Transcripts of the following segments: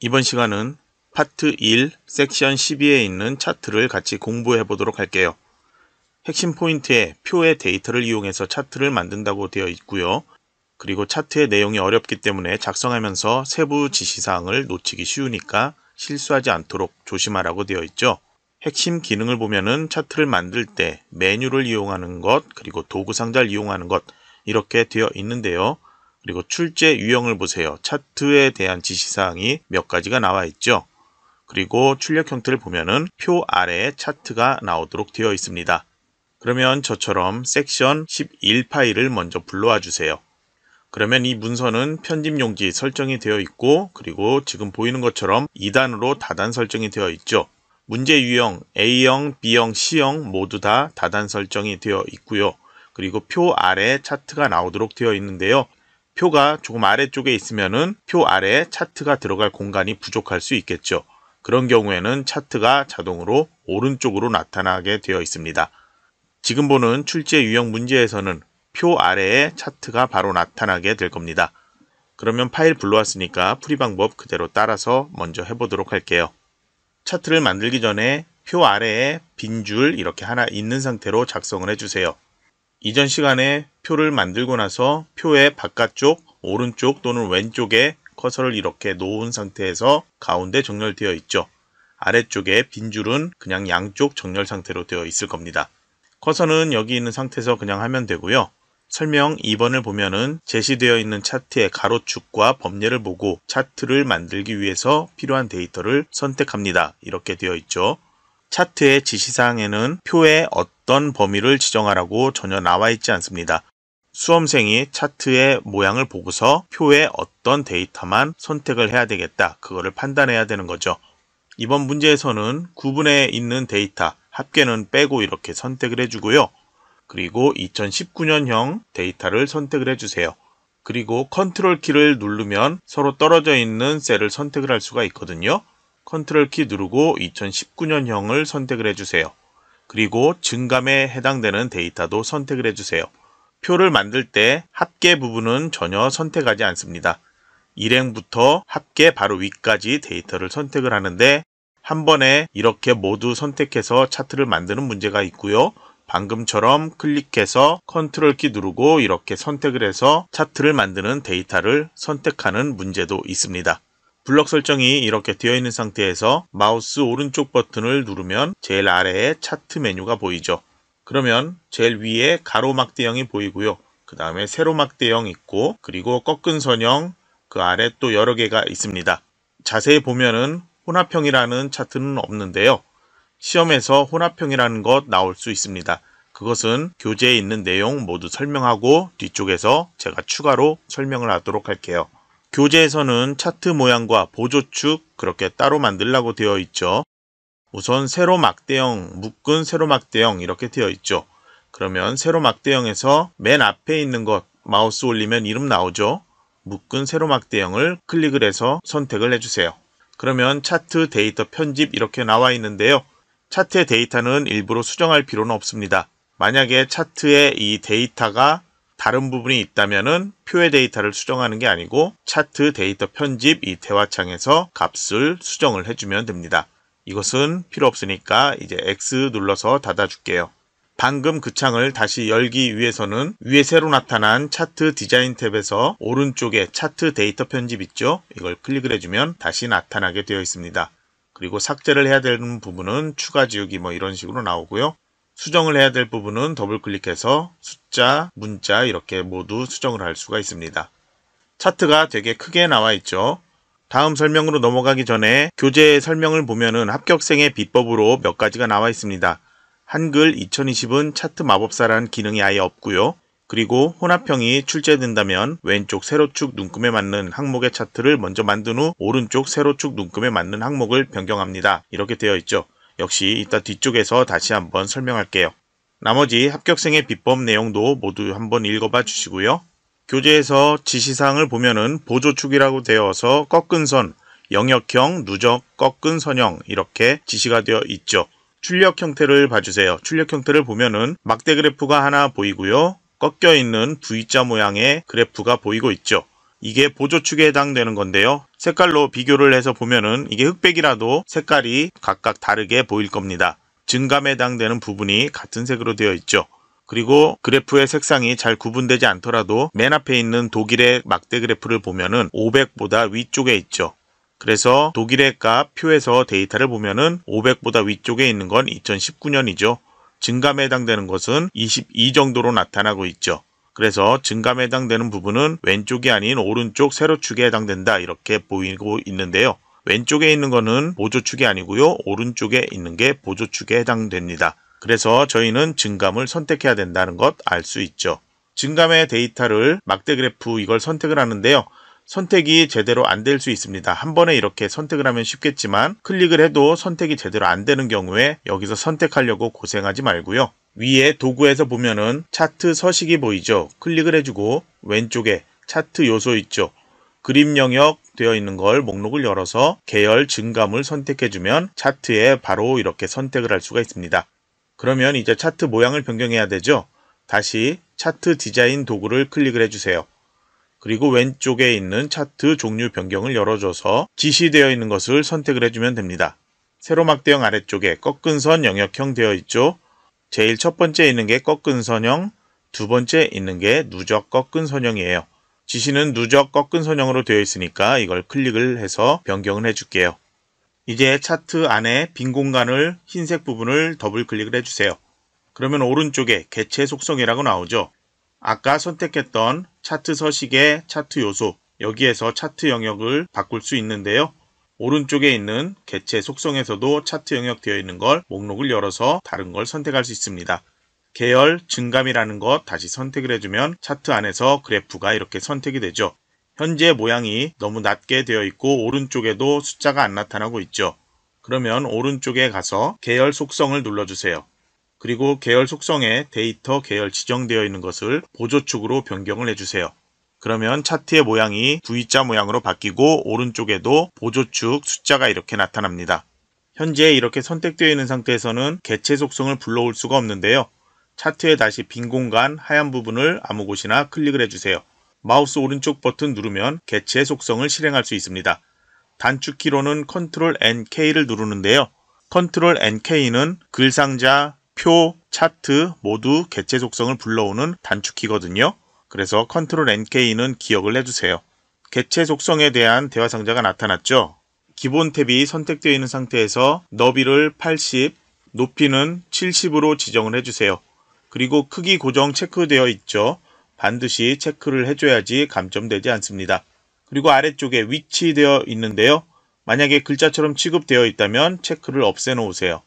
이번 시간은 파트 1 섹션 12에 있는 차트를 같이 공부해 보도록 할게요. 핵심 포인트에 표의 데이터를 이용해서 차트를 만든다고 되어 있고요. 그리고 차트의 내용이 어렵기 때문에 작성하면서 세부 지시사항을 놓치기 쉬우니까 실수하지 않도록 조심하라고 되어 있죠. 핵심 기능을 보면은 차트를 만들 때 메뉴를 이용하는 것, 그리고 도구 상자를 이용하는 것 이렇게 되어 있는데요. 그리고 출제 유형을 보세요. 차트에 대한 지시사항이 몇 가지가 나와 있죠. 그리고 출력 형태를 보면은 표 아래에 차트가 나오도록 되어 있습니다. 그러면 저처럼 섹션 11 파일을 먼저 불러와 주세요. 그러면 이 문서는 편집 용지 설정이 되어 있고 그리고 지금 보이는 것처럼 2단으로 다단 설정이 되어 있죠. 문제 유형 A형, B형, C형 모두 다 다단 설정이 되어 있고요. 그리고 표 아래 차트가 나오도록 되어 있는데요. 표가 조금 아래쪽에 있으면은 표 아래에 차트가 들어갈 공간이 부족할 수 있겠죠. 그런 경우에는 차트가 자동으로 오른쪽으로 나타나게 되어 있습니다. 지금 보는 출제 유형 문제에서는 표 아래에 차트가 바로 나타나게 될 겁니다. 그러면 파일 불러왔으니까 풀이 방법 그대로 따라서 먼저 해보도록 할게요. 차트를 만들기 전에 표 아래에 빈 줄 이렇게 하나 있는 상태로 작성을 해주세요. 이전 시간에 표를 만들고 나서 표의 바깥쪽, 오른쪽 또는 왼쪽에 커서를 이렇게 놓은 상태에서 가운데 정렬되어 있죠. 아래쪽에 빈 줄은 그냥 양쪽 정렬 상태로 되어 있을 겁니다. 커서는 여기 있는 상태에서 그냥 하면 되고요. 설명 2번을 보면은 제시되어 있는 차트의 가로축과 범례를 보고 차트를 만들기 위해서 필요한 데이터를 선택합니다. 이렇게 되어 있죠. 차트의 지시사항에는 표의 어떤 범위를 지정하라고 전혀 나와 있지 않습니다. 수험생이 차트의 모양을 보고서 표의 어떤 데이터만 선택을 해야 되겠다. 그거를 판단해야 되는 거죠. 이번 문제에서는 구분에 있는 데이터, 합계는 빼고 이렇게 선택을 해주고요. 그리고 2019년형 데이터를 선택을 해주세요. 그리고 컨트롤 키를 누르면 서로 떨어져 있는 셀을 선택을 할 수가 있거든요. 컨트롤 키 누르고 2019년형을 선택을 해주세요. 그리고 증감에 해당되는 데이터도 선택을 해주세요. 표를 만들 때 합계 부분은 전혀 선택하지 않습니다. 일행부터 합계 바로 위까지 데이터를 선택을 하는데 한 번에 이렇게 모두 선택해서 차트를 만드는 문제가 있고요. 방금처럼 클릭해서 컨트롤 키 누르고 이렇게 선택을 해서 차트를 만드는 데이터를 선택하는 문제도 있습니다. 블럭 설정이 이렇게 되어 있는 상태에서 마우스 오른쪽 버튼을 누르면 제일 아래에 차트 메뉴가 보이죠. 그러면 제일 위에 가로막 대형이 보이고요. 그 다음에 세로막 대형 있고 그리고 꺾은 선형 그 아래 또 여러 개가 있습니다. 자세히 보면은 혼합형이라는 차트는 없는데요. 시험에서 혼합형이라는 것 나올 수 있습니다. 그것은 교재에 있는 내용 모두 설명하고 뒤쪽에서 제가 추가로 설명을 하도록 할게요. 교재에서는 차트 모양과 보조축 그렇게 따로 만들라고 되어 있죠. 우선 세로 막대형, 묶은 세로 막대형 이렇게 되어 있죠. 그러면 세로 막대형에서 맨 앞에 있는 것 마우스 올리면 이름 나오죠. 묶은 세로 막대형을 클릭을 해서 선택을 해주세요. 그러면 차트 데이터 편집 이렇게 나와 있는데요. 차트의 데이터는 일부러 수정할 필요는 없습니다. 만약에 차트에이 데이터가 다른 부분이 있다면은 표의 데이터를 수정하는 게 아니고 차트 데이터 편집 이 대화창에서 값을 수정을 해주면 됩니다. 이것은 필요 없으니까 이제 X 눌러서 닫아줄게요. 방금 그 창을 다시 열기 위해서는 위에 새로 나타난 차트 디자인 탭에서 오른쪽에 차트 데이터 편집 있죠? 이걸 클릭을 해주면 다시 나타나게 되어 있습니다. 그리고 삭제를 해야 되는 부분은 추가 지우기 뭐 이런 식으로 나오고요. 수정을 해야 될 부분은 더블 클릭해서 숫자, 문자 이렇게 모두 수정을 할 수가 있습니다. 차트가 되게 크게 나와 있죠. 다음 설명으로 넘어가기 전에 교재 설명을 보면은 합격생의 비법으로 몇 가지가 나와 있습니다. 한글 2020은 차트 마법사란 기능이 아예 없고요. 그리고 혼합형이 출제된다면 왼쪽 세로축 눈금에 맞는 항목의 차트를 먼저 만든 후 오른쪽 세로축 눈금에 맞는 항목을 변경합니다. 이렇게 되어 있죠. 역시 이따 뒤쪽에서 다시 한번 설명할게요. 나머지 합격생의 비법 내용도 모두 한번 읽어봐 주시고요. 교재에서 지시사항을 보면은 보조축이라고 되어서 꺾은 선, 영역형, 누적, 꺾은 선형 이렇게 지시가 되어 있죠. 출력 형태를 봐주세요. 출력 형태를 보면은 막대 그래프가 하나 보이고요. 꺾여 있는 V자 모양의 그래프가 보이고 있죠. 이게 보조축에 해당되는 건데요. 색깔로 비교를 해서 보면은 이게 흑백이라도 색깔이 각각 다르게 보일 겁니다. 증감에 해당되는 부분이 같은 색으로 되어 있죠. 그리고 그래프의 색상이 잘 구분되지 않더라도 맨 앞에 있는 독일의 막대 그래프를 보면은 500보다 위쪽에 있죠. 그래서 독일의 값 표에서 데이터를 보면은 500보다 위쪽에 있는 건 2019년이죠. 증감에 해당되는 것은 22 정도로 나타나고 있죠. 그래서 증감에 해당되는 부분은 왼쪽이 아닌 오른쪽 세로축에 해당된다 이렇게 보이고 있는데요. 왼쪽에 있는 것은 보조축이 아니고요. 오른쪽에 있는 게 보조축에 해당됩니다. 그래서 저희는 증감을 선택해야 된다는 것 알 수 있죠. 증감의 데이터를 막대 그래프 이걸 선택을 하는데요. 선택이 제대로 안 될 수 있습니다. 한 번에 이렇게 선택을 하면 쉽겠지만 클릭을 해도 선택이 제대로 안 되는 경우에 여기서 선택하려고 고생하지 말고요. 위에 도구에서 보면은 차트 서식이 보이죠. 클릭을 해주고 왼쪽에 차트 요소 있죠. 그림 영역 되어 있는 걸 목록을 열어서 계열 증감을 선택해주면 차트에 바로 이렇게 선택을 할 수가 있습니다. 그러면 이제 차트 모양을 변경해야 되죠. 다시 차트 디자인 도구를 클릭을 해주세요. 그리고 왼쪽에 있는 차트 종류 변경을 열어줘서 지시되어 있는 것을 선택을 해주면 됩니다. 세로막 대형 아래쪽에 꺾은 선 영역형 되어 있죠. 제일 첫 번째 있는 게 꺾은 선형, 두 번째 있는 게 누적 꺾은 선형이에요. 지시는 누적 꺾은 선형으로 되어 있으니까 이걸 클릭을 해서 변경을 해줄게요. 이제 차트 안에 빈 공간을 흰색 부분을 더블 클릭을 해주세요. 그러면 오른쪽에 개체 속성이라고 나오죠. 아까 선택했던 차트 서식의 차트 요소 여기에서 차트 영역을 바꿀 수 있는데요. 오른쪽에 있는 개체 속성에서도 차트 영역 되어 있는 걸 목록을 열어서 다른 걸 선택할 수 있습니다. 계열, 증감이라는 것 다시 선택을 해주면 차트 안에서 그래프가 이렇게 선택이 되죠. 현재 모양이 너무 낮게 되어 있고 오른쪽에도 숫자가 안 나타나고 있죠. 그러면 오른쪽에 가서 계열 속성을 눌러주세요. 그리고 계열 속성에 데이터 계열 지정되어 있는 것을 보조축으로 변경을 해주세요. 그러면 차트의 모양이 V자 모양으로 바뀌고 오른쪽에도 보조축 숫자가 이렇게 나타납니다. 현재 이렇게 선택되어 있는 상태에서는 개체 속성을 불러올 수가 없는데요. 차트에 다시 빈 공간 하얀 부분을 아무 곳이나 클릭을 해주세요. 마우스 오른쪽 버튼 누르면 개체 속성을 실행할 수 있습니다. 단축키로는 Ctrl N, K를 누르는데요. Ctrl N, K는 글상자, 표, 차트 모두 개체 속성을 불러오는 단축키거든요. 그래서 컨트롤 NK는 기억을 해주세요. 개체 속성에 대한 대화 상자가 나타났죠. 기본 탭이 선택되어 있는 상태에서 너비를 80, 높이는 70으로 지정을 해주세요. 그리고 크기 고정 체크되어 있죠. 반드시 체크를 해줘야지 감점되지 않습니다. 그리고 아래쪽에 위치되어 있는데요. 만약에 글자처럼 취급되어 있다면 체크를 없애놓으세요.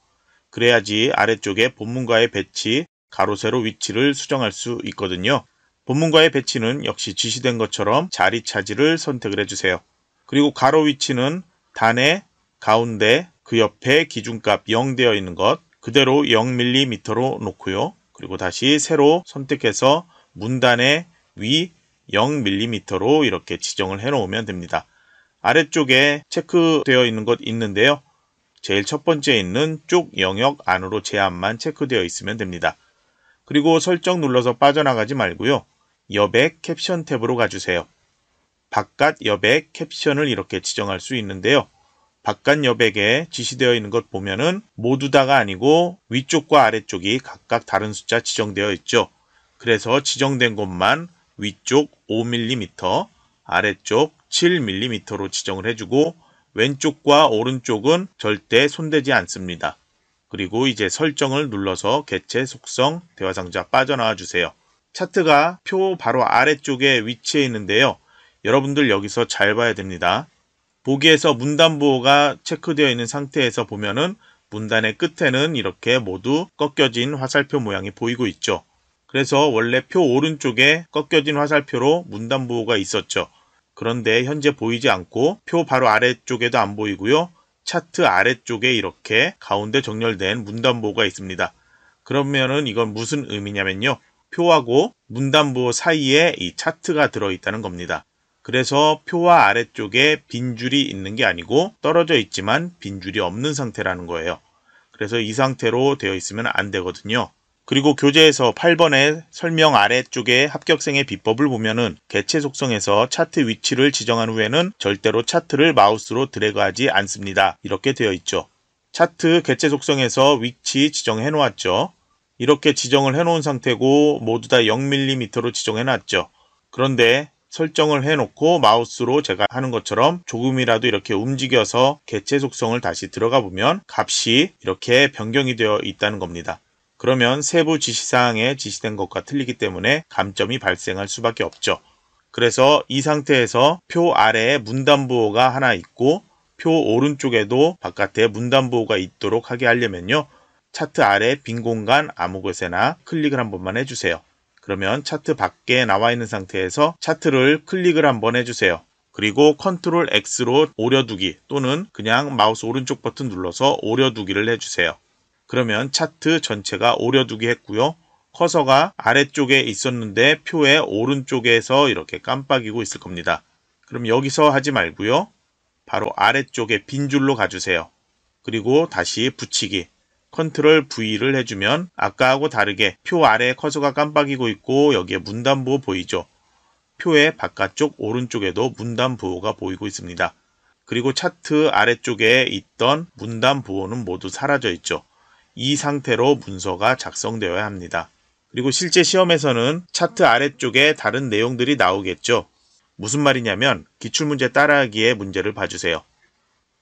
그래야지 아래쪽에 본문과의 배치, 가로 세로 위치를 수정할 수 있거든요. 본문과의 배치는 역시 지시된 것처럼 자리 차지를 선택을 해주세요. 그리고 가로 위치는 단에 가운데 그 옆에 기준값 0 되어 있는 것 그대로 0mm로 놓고요. 그리고 다시 세로 선택해서 문단의 위 0mm로 이렇게 지정을 해 놓으면 됩니다. 아래쪽에 체크되어 있는 것 있는데요. 제일 첫 번째 있는 쪽 영역 안으로 제한만 체크되어 있으면 됩니다. 그리고 설정 눌러서 빠져나가지 말고요. 여백 캡션 탭으로 가주세요. 바깥 여백 캡션을 이렇게 지정할 수 있는데요. 바깥 여백에 지시되어 있는 것 보면은 모두 다가 아니고 위쪽과 아래쪽이 각각 다른 숫자 지정되어 있죠. 그래서 지정된 곳만 위쪽 5mm, 아래쪽 7mm로 지정을 해주고 왼쪽과 오른쪽은 절대 손대지 않습니다. 그리고 이제 설정을 눌러서 개체 속성 대화상자 빠져나와 주세요. 차트가 표 바로 아래쪽에 위치해 있는데요. 여러분들 여기서 잘 봐야 됩니다. 보기에서 문단보호가 체크되어 있는 상태에서 보면은 문단의 끝에는 이렇게 모두 꺾여진 화살표 모양이 보이고 있죠. 그래서 원래 표 오른쪽에 꺾여진 화살표로 문단보호가 있었죠. 그런데 현재 보이지 않고 표 바로 아래쪽에도 안 보이고요. 차트 아래쪽에 이렇게 가운데 정렬된 문단보호가 있습니다. 그러면은 이건 무슨 의미냐면요. 표하고 문단부 사이에 이 차트가 들어있다는 겁니다. 그래서 표와 아래쪽에 빈 줄이 있는 게 아니고 떨어져 있지만 빈 줄이 없는 상태라는 거예요. 그래서 이 상태로 되어 있으면 안 되거든요. 그리고 교재에서 8번의 설명 아래쪽에 합격생의 비법을 보면은 개체 속성에서 차트 위치를 지정한 후에는 절대로 차트를 마우스로 드래그하지 않습니다. 이렇게 되어 있죠. 차트 개체 속성에서 위치 지정해 놓았죠. 이렇게 지정을 해놓은 상태고 모두 다 0mm로 지정해놨죠. 그런데 설정을 해놓고 마우스로 제가 하는 것처럼 조금이라도 이렇게 움직여서 개체 속성을 다시 들어가 보면 값이 이렇게 변경이 되어 있다는 겁니다. 그러면 세부 지시사항에 지시된 것과 틀리기 때문에 감점이 발생할 수밖에 없죠. 그래서 이 상태에서 표 아래에 문단부호가 하나 있고 표 오른쪽에도 바깥에 문단부호가 있도록 하게 하려면요. 차트 아래 빈 공간 아무 곳에나 클릭을 한 번만 해주세요. 그러면 차트 밖에 나와 있는 상태에서 차트를 클릭을 한 번 해주세요. 그리고 컨트롤 X로 오려두기 또는 그냥 마우스 오른쪽 버튼 눌러서 오려두기를 해주세요. 그러면 차트 전체가 오려두기 했고요. 커서가 아래쪽에 있었는데 표의 오른쪽에서 이렇게 깜빡이고 있을 겁니다. 그럼 여기서 하지 말고요. 바로 아래쪽에 빈 줄로 가주세요. 그리고 다시 붙이기. 컨트롤 V를 해주면 아까하고 다르게 표아래 커서가 깜빡이고 있고 여기에 문단보 보이죠. 표의 바깥쪽 오른쪽에도 문단보호가 보이고 있습니다. 그리고 차트 아래쪽에 있던 문단보호는 모두 사라져 있죠. 이 상태로 문서가 작성되어야 합니다. 그리고 실제 시험에서는 차트 아래쪽에 다른 내용들이 나오겠죠. 무슨 말이냐면 기출문제 따라하기에 문제를 봐주세요.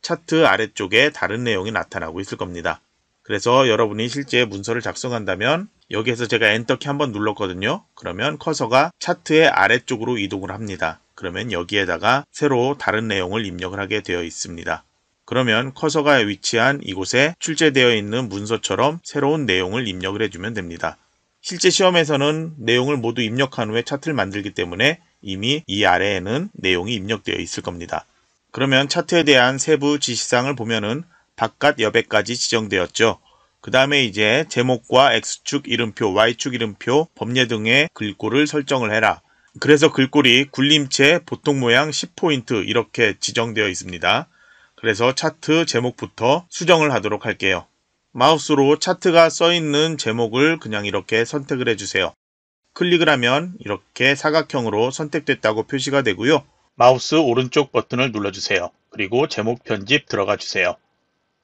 차트 아래쪽에 다른 내용이 나타나고 있을 겁니다. 그래서 여러분이 실제 문서를 작성한다면 여기에서 제가 엔터키 한번 눌렀거든요. 그러면 커서가 차트의 아래쪽으로 이동을 합니다. 그러면 여기에다가 새로 다른 내용을 입력을 하게 되어 있습니다. 그러면 커서가 위치한 이곳에 출제되어 있는 문서처럼 새로운 내용을 입력을 해주면 됩니다. 실제 시험에서는 내용을 모두 입력한 후에 차트를 만들기 때문에 이미 이 아래에는 내용이 입력되어 있을 겁니다. 그러면 차트에 대한 세부 지시사항을 보면은 바깥 여백까지 지정되었죠. 그 다음에 이제 제목과 X축 이름표, Y축 이름표, 범례 등의 글꼴을 설정을 해라. 그래서 글꼴이 굴림체 보통 모양 10포인트 이렇게 지정되어 있습니다. 그래서 차트 제목부터 수정을 하도록 할게요. 마우스로 차트가 써있는 제목을 그냥 이렇게 선택을 해주세요. 클릭을 하면 이렇게 사각형으로 선택됐다고 표시가 되고요. 마우스 오른쪽 버튼을 눌러주세요. 그리고 제목 편집 들어가 주세요.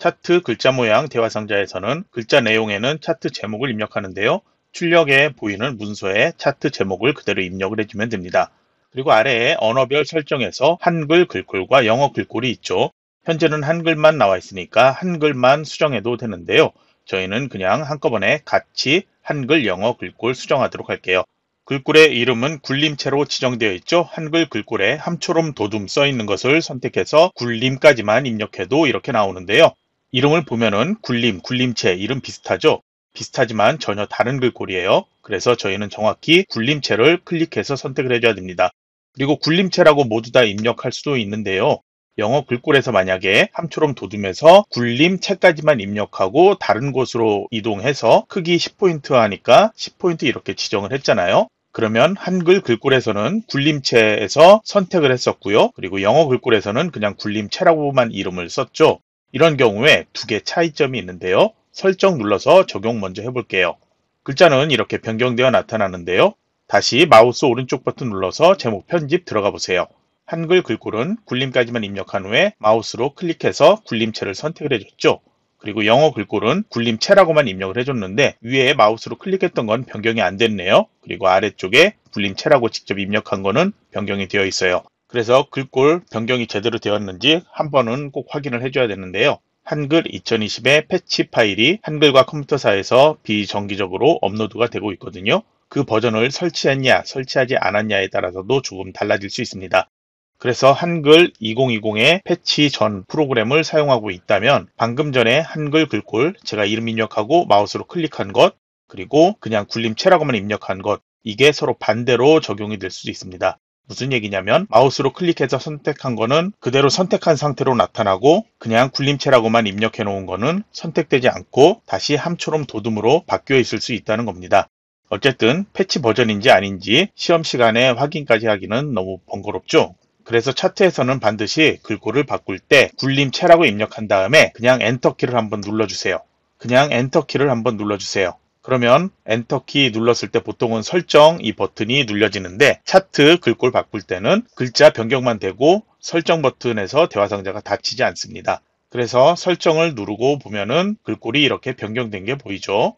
차트 글자 모양 대화 상자에서는 글자 내용에는 차트 제목을 입력하는데요. 출력에 보이는 문서에 차트 제목을 그대로 입력을 해주면 됩니다. 그리고 아래에 언어별 설정에서 한글 글꼴과 영어 글꼴이 있죠. 현재는 한글만 나와 있으니까 한글만 수정해도 되는데요. 저희는 그냥 한꺼번에 같이 한글 영어 글꼴 수정하도록 할게요. 글꼴의 이름은 굴림체로 지정되어 있죠. 한글 글꼴에 함초롬 도둠 써 있는 것을 선택해서 굴림까지만 입력해도 이렇게 나오는데요. 이름을 보면은 굴림, 굴림체 이름 비슷하죠? 비슷하지만 전혀 다른 글꼴이에요. 그 그래서 저희는 정확히 굴림체를 클릭해서 선택을 해줘야 됩니다. 그리고 굴림체라고 모두 다 입력할 수도 있는데요. 영어 글꼴에서 만약에 함초롬 도둠에서 굴림체까지만 입력하고 다른 곳으로 이동해서 크기 10포인트 하니까 10포인트 이렇게 지정을 했잖아요. 그러면 한글 글꼴에서는 굴림체에서 선택을 했었고요. 그리고 영어 글꼴에서는 그냥 굴림체라고만 이름을 썼죠. 이런 경우에 두 개 차이점이 있는데요. 설정 눌러서 적용 먼저 해볼게요. 글자는 이렇게 변경되어 나타나는데요. 다시 마우스 오른쪽 버튼 눌러서 제목 편집 들어가 보세요. 한글 글꼴은 굴림까지만 입력한 후에 마우스로 클릭해서 굴림체를 선택을 해줬죠. 그리고 영어 글꼴은 굴림체라고만 입력을 해줬는데 위에 마우스로 클릭했던 건 변경이 안 됐네요. 그리고 아래쪽에 굴림체라고 직접 입력한 거는 변경이 되어 있어요. 그래서 글꼴 변경이 제대로 되었는지 한 번은 꼭 확인을 해줘야 되는데요. 한글 2020의 패치 파일이 한글과 컴퓨터사에서 비정기적으로 업로드가 되고 있거든요. 그 버전을 설치했냐, 설치하지 않았냐에 따라서도 조금 달라질 수 있습니다. 그래서 한글 2020의 패치 전 프로그램을 사용하고 있다면 방금 전에 한글 글꼴 제가 이름 입력하고 마우스로 클릭한 것 그리고 그냥 굴림체라고만 입력한 것 이게 서로 반대로 적용이 될 수도 있습니다. 무슨 얘기냐면 마우스로 클릭해서 선택한 거는 그대로 선택한 상태로 나타나고 그냥 굴림체라고만 입력해 놓은 거는 선택되지 않고 다시 함초롬 도둠으로 바뀌어 있을 수 있다는 겁니다. 어쨌든 패치 버전인지 아닌지 시험 시간에 확인까지 하기는 너무 번거롭죠. 그래서 차트에서는 반드시 글꼴을 바꿀 때 굴림체라고 입력한 다음에 그냥 엔터키를 한번 눌러주세요. 그냥 엔터키를 한번 눌러주세요. 그러면 엔터키 눌렀을 때 보통은 설정 이 버튼이 눌려지는데 차트 글꼴 바꿀 때는 글자 변경만 되고 설정 버튼에서 대화 상자가 닫히지 않습니다. 그래서 설정을 누르고 보면은 글꼴이 이렇게 변경된 게 보이죠.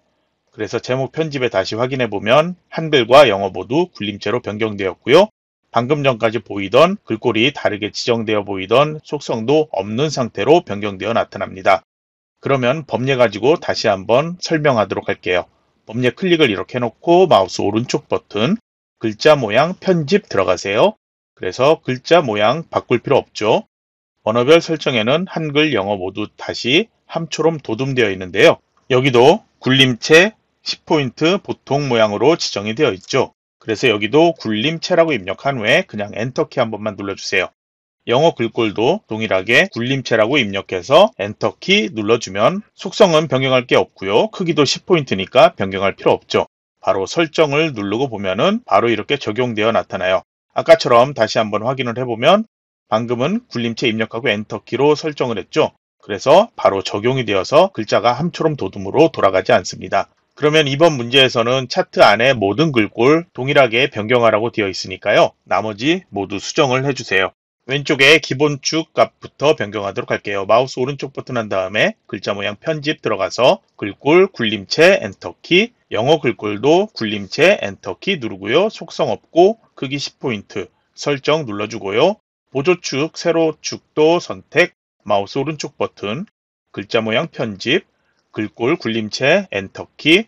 그래서 제목 편집에 다시 확인해 보면 한글과 영어 모두 굴림체로 변경되었고요. 방금 전까지 보이던 글꼴이 다르게 지정되어 보이던 속성도 없는 상태로 변경되어 나타납니다. 그러면 범례 가지고 다시 한번 설명하도록 할게요. 범례 클릭을 이렇게 해놓고 마우스 오른쪽 버튼 글자 모양 편집 들어가세요. 그래서 글자 모양 바꿀 필요 없죠. 언어별 설정에는 한글, 영어 모두 다시 함초롬 도둠되어 있는데요. 여기도 굴림체 10포인트 보통 모양으로 지정이 되어 있죠. 그래서 여기도 굴림체라고 입력한 후에 그냥 엔터키 한 번만 눌러주세요. 영어 글꼴도 동일하게 굴림체라고 입력해서 엔터키 눌러주면 속성은 변경할 게 없고요. 크기도 10포인트니까 변경할 필요 없죠. 바로 설정을 누르고 보면은 바로 이렇게 적용되어 나타나요. 아까처럼 다시 한번 확인을 해보면 방금은 굴림체 입력하고 엔터키로 설정을 했죠. 그래서 바로 적용이 되어서 글자가 함초롬 도둠으로 돌아가지 않습니다. 그러면 이번 문제에서는 차트 안에 모든 글꼴 동일하게 변경하라고 되어 있으니까요. 나머지 모두 수정을 해주세요. 왼쪽에 기본축 값부터 변경하도록 할게요. 마우스 오른쪽 버튼 한 다음에 글자 모양 편집 들어가서 글꼴 굴림체 엔터키 영어 글꼴도 굴림체 엔터키 누르고요. 속성 없고 크기 10포인트 설정 눌러주고요. 보조축 세로축도 선택 마우스 오른쪽 버튼 글자 모양 편집 글꼴 굴림체 엔터키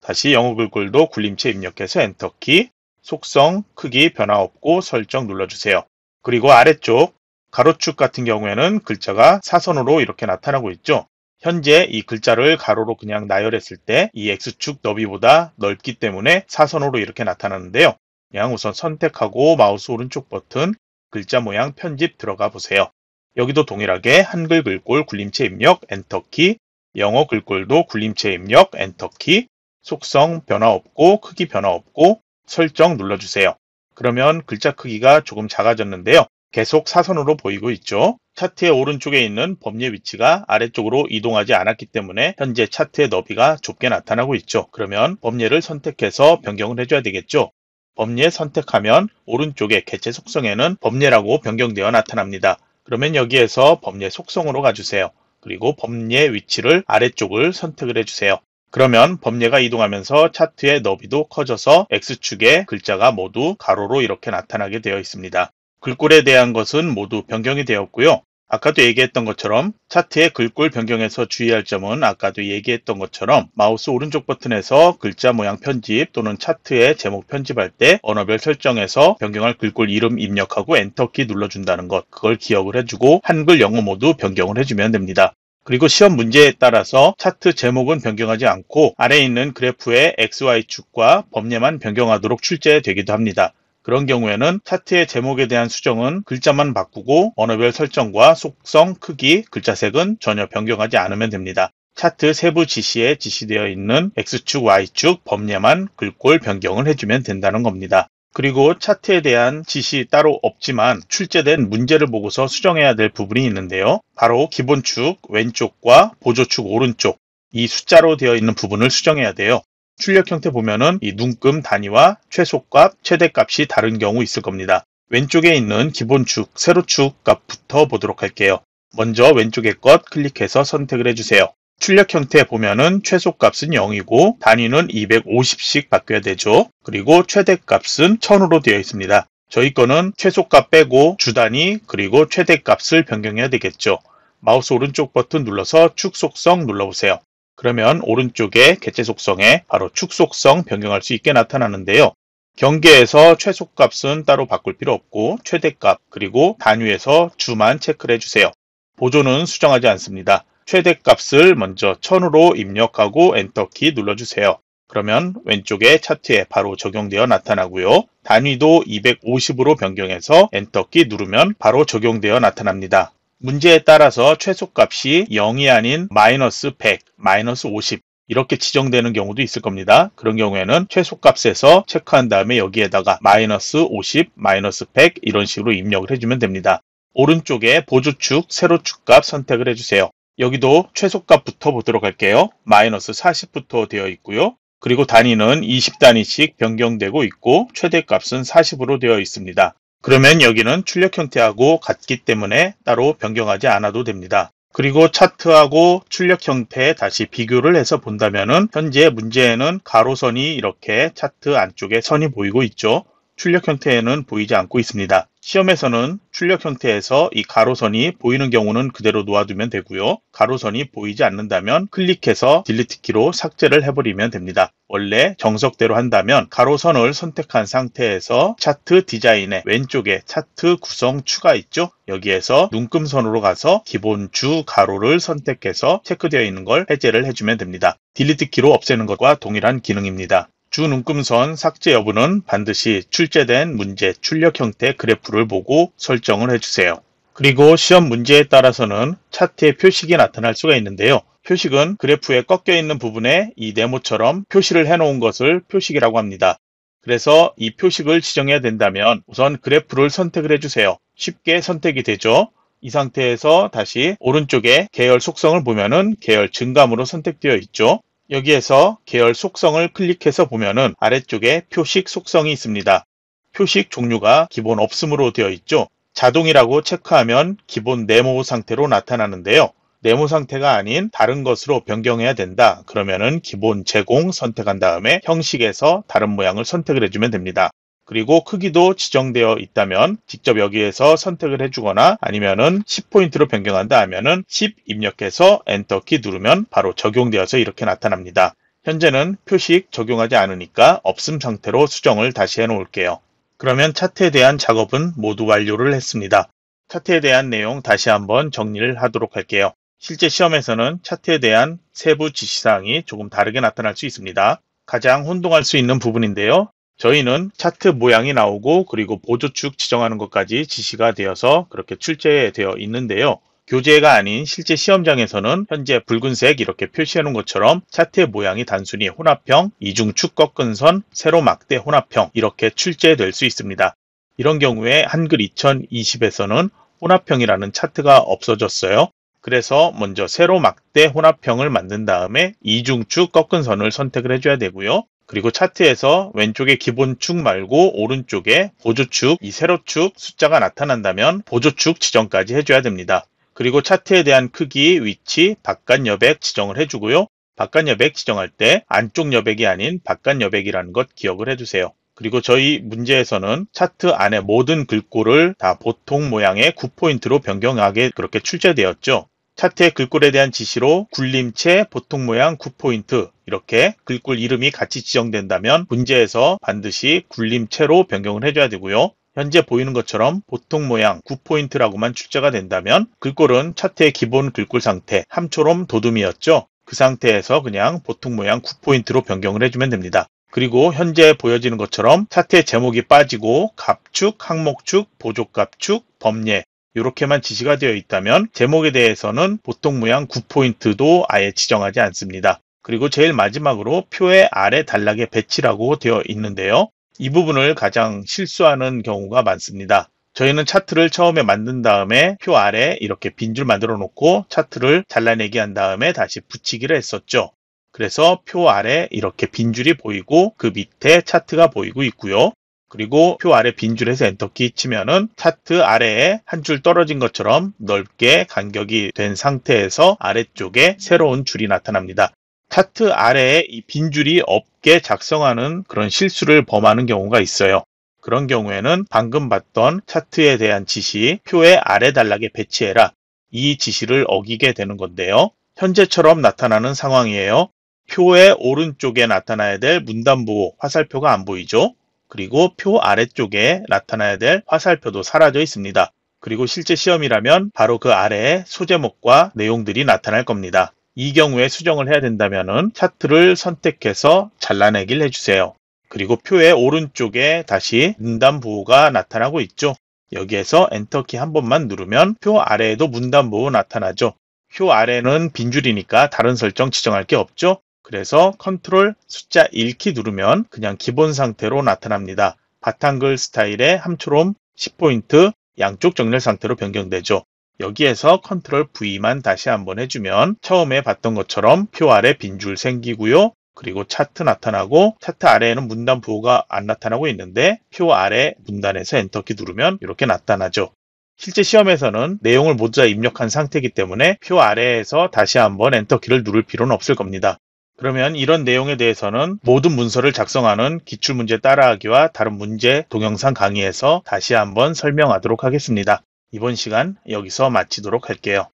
다시 영어 글꼴도 굴림체 입력해서 엔터키 속성 크기 변화 없고 설정 눌러주세요. 그리고 아래쪽 가로축 같은 경우에는 글자가 사선으로 이렇게 나타나고 있죠. 현재 이 글자를 가로로 그냥 나열했을 때 이 X축 너비보다 넓기 때문에 사선으로 이렇게 나타나는데요. 그냥 우선 선택하고 마우스 오른쪽 버튼 글자 모양 편집 들어가 보세요. 여기도 동일하게 한글 글꼴 굴림체 입력 엔터키, 영어 글꼴도 굴림체 입력 엔터키, 속성 변화 없고 크기 변화 없고 설정 눌러주세요. 그러면 글자 크기가 조금 작아졌는데요. 계속 사선으로 보이고 있죠. 차트의 오른쪽에 있는 범위의 위치가 아래쪽으로 이동하지 않았기 때문에 현재 차트의 너비가 좁게 나타나고 있죠. 그러면 범위를 선택해서 변경을 해줘야 되겠죠. 범위에 선택하면 오른쪽에 개체 속성에는 범례라고 변경되어 나타납니다. 그러면 여기에서 범례 속성으로 가주세요. 그리고 범례 위치를 아래쪽을 선택을 해주세요. 그러면 범례가 이동하면서 차트의 너비도 커져서 X축의 글자가 모두 가로로 이렇게 나타나게 되어 있습니다. 글꼴에 대한 것은 모두 변경이 되었고요. 아까도 얘기했던 것처럼 차트의 글꼴 변경에서 주의할 점은 아까도 얘기했던 것처럼 마우스 오른쪽 버튼에서 글자 모양 편집 또는 차트의 제목 편집할 때 언어별 설정에서 변경할 글꼴 이름 입력하고 엔터키 눌러준다는 것 그걸 기억을 해주고 한글 영어 모두 변경을 해주면 됩니다. 그리고 시험 문제에 따라서 차트 제목은 변경하지 않고 아래에 있는 그래프의 XY축과 범례만 변경하도록 출제되기도 합니다. 그런 경우에는 차트의 제목에 대한 수정은 글자만 바꾸고 언어별 설정과 속성, 크기, 글자색은 전혀 변경하지 않으면 됩니다. 차트 세부 지시에 지시되어 있는 X축, Y축, 범례만 글꼴 변경을 해주면 된다는 겁니다. 그리고 차트에 대한 지시 따로 없지만 출제된 문제를 보고서 수정해야 될 부분이 있는데요. 바로 기본축 왼쪽과 보조축 오른쪽 이 숫자로 되어 있는 부분을 수정해야 돼요. 출력 형태 보면은 이 눈금 단위와 최소값, 최대값이 다른 경우 있을 겁니다. 왼쪽에 있는 기본축, 세로축 값부터 보도록 할게요. 먼저 왼쪽의 것 클릭해서 선택을 해주세요. 출력 형태 보면은 최소값은 0이고 단위는 250씩 바뀌어야 되죠. 그리고 최대값은 1000으로 되어 있습니다. 저희 거는 최소값 빼고 주단위 그리고 최대값을 변경해야 되겠죠. 마우스 오른쪽 버튼 눌러서 축속성 눌러보세요. 그러면 오른쪽에 개체 속성에 바로 축속성 변경할 수 있게 나타나는데요. 경계에서 최소값은 따로 바꿀 필요 없고 최대값 그리고 단위에서 주만 체크를 해주세요. 보조는 수정하지 않습니다. 최대값을 먼저 1000으로 입력하고 엔터키 눌러주세요. 그러면 왼쪽에 차트에 바로 적용되어 나타나고요. 단위도 250으로 변경해서 엔터키 누르면 바로 적용되어 나타납니다. 문제에 따라서 최소값이 0이 아닌 마이너스 100, 마이너스 50 이렇게 지정되는 경우도 있을 겁니다. 그런 경우에는 최소값에서 체크한 다음에 여기에다가 마이너스 50, 마이너스 100 이런 식으로 입력을 해주면 됩니다. 오른쪽에 보조축, 세로축 값 선택을 해주세요. 여기도 최소값부터 보도록 할게요. 마이너스 40부터 되어 있고요. 그리고 단위는 20단위씩 변경되고 있고 최대값은 40으로 되어 있습니다. 그러면 여기는 출력 형태하고 같기 때문에 따로 변경하지 않아도 됩니다. 그리고 차트하고 출력 형태 다시 비교를 해서 본다면 현재 문제에는 가로선이 이렇게 차트 안쪽에 선이 보이고 있죠. 출력 형태에는 보이지 않고 있습니다. 시험에서는 출력 형태에서 이 가로선이 보이는 경우는 그대로 놓아두면 되고요. 가로선이 보이지 않는다면 클릭해서 딜리트 키로 삭제를 해버리면 됩니다. 원래 정석대로 한다면 가로선을 선택한 상태에서 차트 디자인의 왼쪽에 차트 구성 추가 있죠? 여기에서 눈금선으로 가서 기본 주 가로를 선택해서 체크되어 있는 걸 해제를 해주면 됩니다. 딜리트 키로 없애는 것과 동일한 기능입니다. 준움금선 삭제 여부는 반드시 출제된 문제 출력 형태 그래프를 보고 설정을 해주세요. 그리고 시험 문제에 따라서는 차트에 표식이 나타날 수가 있는데요. 표식은 그래프에 꺾여 있는 부분에 이 네모처럼 표시를 해놓은 것을 표식이라고 합니다. 그래서 이 표식을 지정해야 된다면 우선 그래프를 선택을 해주세요. 쉽게 선택이 되죠. 이 상태에서 다시 오른쪽에 계열 속성을 보면은 계열 증감으로 선택되어 있죠. 여기에서 계열 속성을 클릭해서 보면은 아래쪽에 표식 속성이 있습니다. 표식 종류가 기본 없음으로 되어 있죠. 자동이라고 체크하면 기본 네모 상태로 나타나는데요. 네모 상태가 아닌 다른 것으로 변경해야 된다. 그러면은 기본 제공 선택한 다음에 형식에서 다른 모양을 선택을 해주면 됩니다. 그리고 크기도 지정되어 있다면 직접 여기에서 선택을 해주거나 아니면은 10포인트로 변경한다 하면은 10 입력해서 엔터키 누르면 바로 적용되어서 이렇게 나타납니다. 현재는 표식 적용하지 않으니까 없음 상태로 수정을 다시 해 놓을게요. 그러면 차트에 대한 작업은 모두 완료를 했습니다. 차트에 대한 내용 다시 한번 정리를 하도록 할게요. 실제 시험에서는 차트에 대한 세부 지시사항이 조금 다르게 나타날 수 있습니다. 가장 혼동할 수 있는 부분인데요. 저희는 차트 모양이 나오고 그리고 보조축 지정하는 것까지 지시가 되어서 그렇게 출제되어 있는데요. 교재가 아닌 실제 시험장에서는 현재 붉은색 이렇게 표시해놓은 것처럼 차트의 모양이 단순히 혼합형, 이중축 꺾은 선, 세로 막대 혼합형 이렇게 출제될 수 있습니다. 이런 경우에 한글 2020에서는 혼합형이라는 차트가 없어졌어요. 그래서 먼저 세로 막대 혼합형을 만든 다음에 이중축 꺾은 선을 선택을 해줘야 되고요. 그리고 차트에서 왼쪽에 기본축 말고 오른쪽에 보조축, 이 세로축 숫자가 나타난다면 보조축 지정까지 해줘야 됩니다. 그리고 차트에 대한 크기, 위치, 바깥 여백 지정을 해주고요. 바깥 여백 지정할 때 안쪽 여백이 아닌 바깥 여백이라는 것 기억을 해주세요. 그리고 저희 문제에서는 차트 안에 모든 글꼴을 다 보통 모양의 9포인트로 변경하게 그렇게 출제되었죠. 차트의 글꼴에 대한 지시로 굴림체 보통 모양 9포인트 이렇게 글꼴 이름이 같이 지정된다면 문제에서 반드시 굴림체로 변경을 해줘야 되고요. 현재 보이는 것처럼 보통 모양 9포인트라고만 출제가 된다면 글꼴은 차트의 기본 글꼴 상태 함초롬 도둠이었죠. 그 상태에서 그냥 보통 모양 9포인트로 변경을 해주면 됩니다. 그리고 현재 보여지는 것처럼 차트의 제목이 빠지고 갑축, 항목축, 보조갑축 범례 이렇게만 지시가 되어 있다면 제목에 대해서는 보통 모양 9포인트도 아예 지정하지 않습니다. 그리고 제일 마지막으로 표의 아래 단락에 배치라고 되어 있는데요. 이 부분을 가장 실수하는 경우가 많습니다. 저희는 차트를 처음에 만든 다음에 표 아래 이렇게 빈줄 만들어 놓고 차트를 잘라내기 한 다음에 다시 붙이기를 했었죠. 그래서 표 아래 이렇게 빈 줄이 보이고 그 밑에 차트가 보이고 있고요. 그리고 표 아래 빈 줄에서 엔터키 치면은 차트 아래에 한 줄 떨어진 것처럼 넓게 간격이 된 상태에서 아래쪽에 새로운 줄이 나타납니다. 차트 아래에 이 빈줄이 없게 작성하는 그런 실수를 범하는 경우가 있어요. 그런 경우에는 방금 봤던 차트에 대한 지시 표의 아래 단락에 배치해라 이 지시를 어기게 되는 건데요. 현재처럼 나타나는 상황이에요. 표의 오른쪽에 나타나야 될 문단부 화살표가 안 보이죠? 그리고 표 아래쪽에 나타나야 될 화살표도 사라져 있습니다. 그리고 실제 시험이라면 바로 그 아래에 소제목과 내용들이 나타날 겁니다. 이 경우에 수정을 해야 된다면 차트를 선택해서 잘라내기를 해주세요. 그리고 표의 오른쪽에 다시 문단 부호가 나타나고 있죠. 여기에서 엔터키 한 번만 누르면 표 아래에도 문단 부호 나타나죠. 표 아래는 빈줄이니까 다른 설정 지정할 게 없죠. 그래서 컨트롤 숫자 1키 누르면 그냥 기본 상태로 나타납니다. 바탕글 스타일의 함초롬 10포인트 양쪽 정렬 상태로 변경되죠. 여기에서 컨트롤 V만 다시 한번 해주면 처음에 봤던 것처럼 표 아래 빈 줄 생기고요. 그리고 차트 나타나고 차트 아래에는 문단 부호가 안 나타나고 있는데 표 아래 문단에서 엔터키 누르면 이렇게 나타나죠. 실제 시험에서는 내용을 모두 입력한 상태이기 때문에 표 아래에서 다시 한번 엔터키를 누를 필요는 없을 겁니다. 그러면 이런 내용에 대해서는 모든 문서를 작성하는 기출문제 따라하기와 다른 문제 동영상 강의에서 다시 한번 설명하도록 하겠습니다. 이번 시간 여기서 마치도록 할게요.